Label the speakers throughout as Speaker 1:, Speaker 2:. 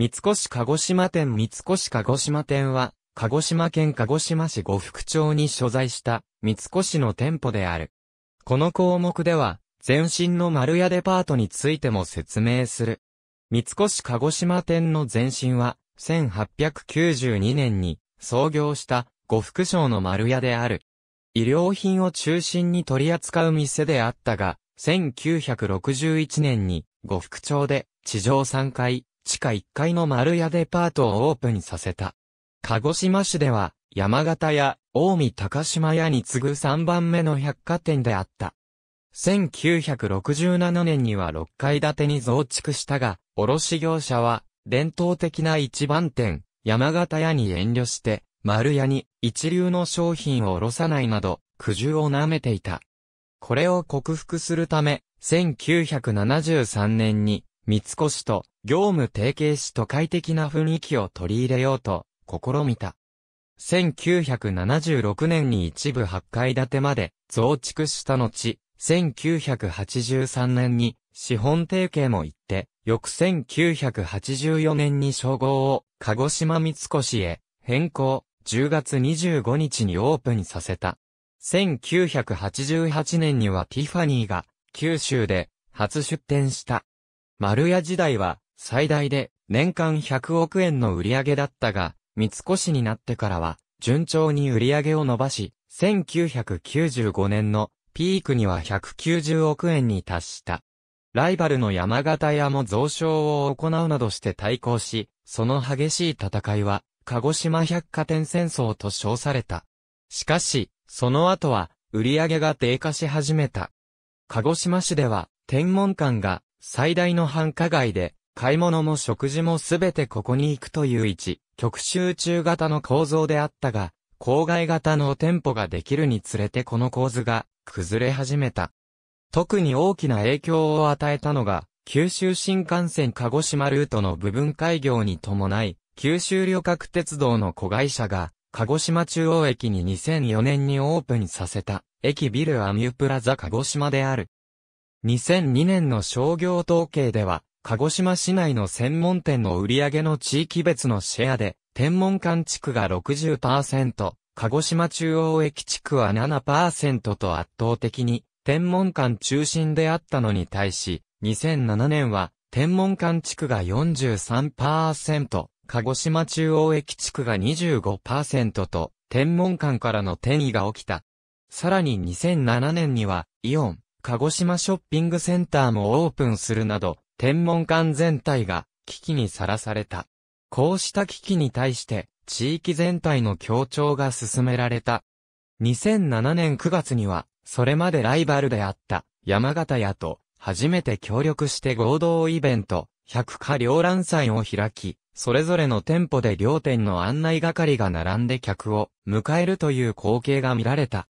Speaker 1: 三越鹿児島店三越鹿児島店は、鹿児島県鹿児島市呉服町に所在した三越の店舗である。この項目では、前身の丸屋デパートについても説明する。三越鹿児島店の前身は、1892年に創業した呉服商の丸屋である。医療品を中心に取り扱う店であったが、1961年に呉服町で地上3階、地下1階の丸屋デパートをオープンさせた。鹿児島市では、山形屋、大見高島屋に次ぐ3番目の百貨店であった。1967年には6階建てに増築したが、卸業者は、伝統的な一番店、山形屋に遠慮して、丸屋に一流の商品を卸さないなど、苦渋を舐めていた。これを克服するため、1973年に三越と業務提携し都会的な雰囲気を取り入れようと試みた。1976年に一部8階建てまで増築した後、1983年に資本提携も行って、翌1984年に称号を鹿児島三越へ変更、10月25日にオープンさせた。1988年にはティファニーが九州で初出店した。丸屋時代は、最大で年間100億円の売り上げだったが、三越になってからは、順調に売り上げを伸ばし、1995年のピークには190億円に達した。ライバルの山形屋も増床を行うなどして対抗し、その激しい戦いは、鹿児島百貨店戦争と称された。しかし、その後は、売り上げが低下し始めた。鹿児島市では、天文館が最大の繁華街で、買い物も食事もすべてここに行くという位置、極集中型の構造であったが、郊外型の店舗ができるにつれてこの構図が崩れ始めた。特に大きな影響を与えたのが、九州新幹線鹿児島ルートの部分開業に伴い、九州旅客鉄道の子会社が、鹿児島中央駅に2004年にオープンさせた、駅ビルアミュプラザ鹿児島である。2002年の商業統計では、鹿児島市内の専門店の売上の地域別のシェアで、天文館地区が60%、鹿児島中央駅地区は7%と圧倒的に、天文館中心であったのに対し、2007年は、天文館地区が43%、鹿児島中央駅地区が25%と、天文館からの転移が起きた。さらに2007年には、イオン、鹿児島ショッピングセンターもオープンするなど、天文館全体が危機にさらされた。こうした危機に対して、地域全体の協調が進められた。2007年9月には、それまでライバルであった山形屋と初めて協力して合同イベント、百花両覧祭を開き、それぞれの店舗で両店の案内係が並んで客を迎えるという光景が見られた。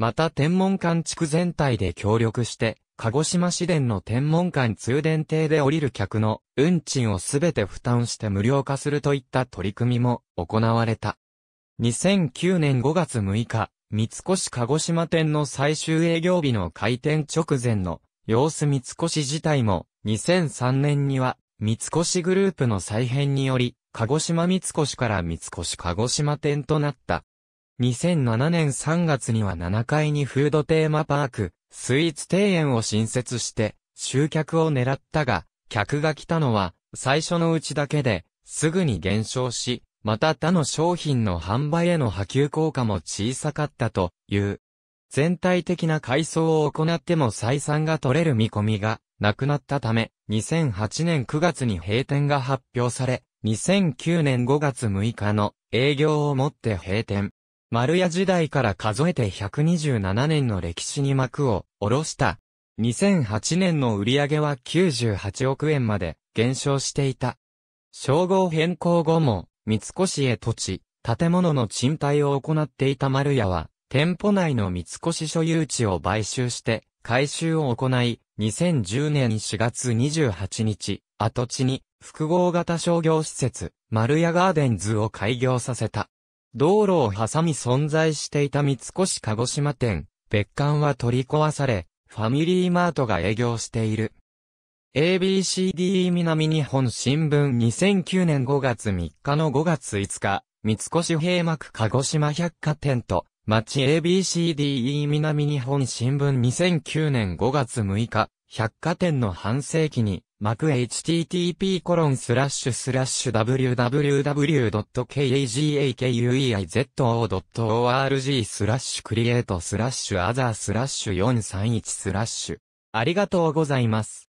Speaker 1: また天文館地区全体で協力して、鹿児島市電の天文館通電亭で降りる客の運賃をすべて負担して無料化するといった取り組みも行われた。2009年5月6日、三越鹿児島店の最終営業日の開店直前の様子三越自体も2003年には三越グループの再編により鹿児島三越から三越鹿児島店となった。2007年3月には7階にフードテーマパーク、スイーツ庭園を新設して、集客を狙ったが、客が来たのは、最初のうちだけで、すぐに減少し、また他の商品の販売への波及効果も小さかったという。全体的な改装を行っても採算が取れる見込みがなくなったため、2008年9月に閉店が発表され、2009年5月6日の営業をもって閉店。丸屋時代から数えて127年の歴史に幕を下ろした。2008年の売り上げは98億円まで減少していた。称号変更後も、三越へ土地、建物の賃貸を行っていた丸屋は、店舗内の三越所有地を買収して、改修を行い、2010年4月28日、跡地に、複合型商業施設、丸屋ガーデンズを開業させた。道路を挟み存在していた三越鹿児島店、別館は取り壊され、ファミリーマートが営業している。ABCD 南日本新聞2009年5月3日の5月5日、三越閉幕鹿児島百貨店と、町 ABCDE 南日本新聞2009年5月6日、百貨店の半世紀に、マク http コロンスラッシュスラッシュ www.kagakuizo.org スラッシュクリエイトスラッシュアザースラッシュ431スラッシュありがとうございます。